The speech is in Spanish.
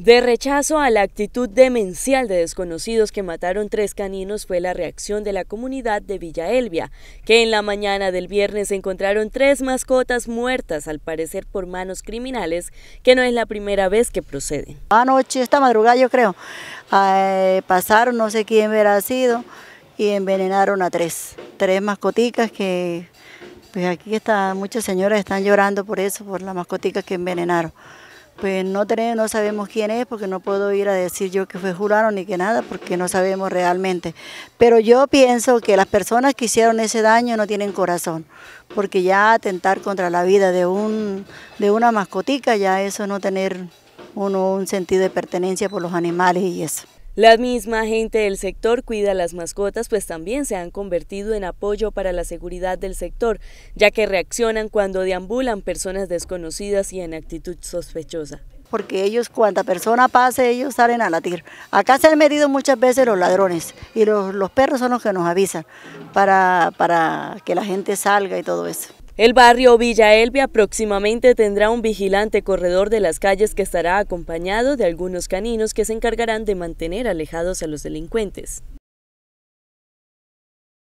De rechazo a la actitud demencial de desconocidos que mataron tres caninos fue la reacción de la comunidad de Villa Elvia, que en la mañana del viernes encontraron tres mascotas muertas, al parecer por manos criminales, que no es la primera vez que proceden. Anoche, esta madrugada yo creo, eh, pasaron, no sé quién hubiera sido, y envenenaron a tres, tres mascoticas que, pues aquí están, muchas señoras están llorando por eso, por las mascoticas que envenenaron. Pues no, tenemos, no sabemos quién es porque no puedo ir a decir yo que fue jurado ni que nada porque no sabemos realmente. Pero yo pienso que las personas que hicieron ese daño no tienen corazón porque ya atentar contra la vida de, un, de una mascotica ya eso no tener uno un sentido de pertenencia por los animales y eso. La misma gente del sector cuida las mascotas, pues también se han convertido en apoyo para la seguridad del sector, ya que reaccionan cuando deambulan personas desconocidas y en actitud sospechosa. Porque ellos, cuanta persona pase, ellos salen a latir. Acá se han metido muchas veces los ladrones y los, perros son los que nos avisan para, para que la gente salga y todo eso. El barrio Villa Elvia próximamente tendrá un vigilante corredor de las calles que estará acompañado de algunos caninos que se encargarán de mantener alejados a los delincuentes.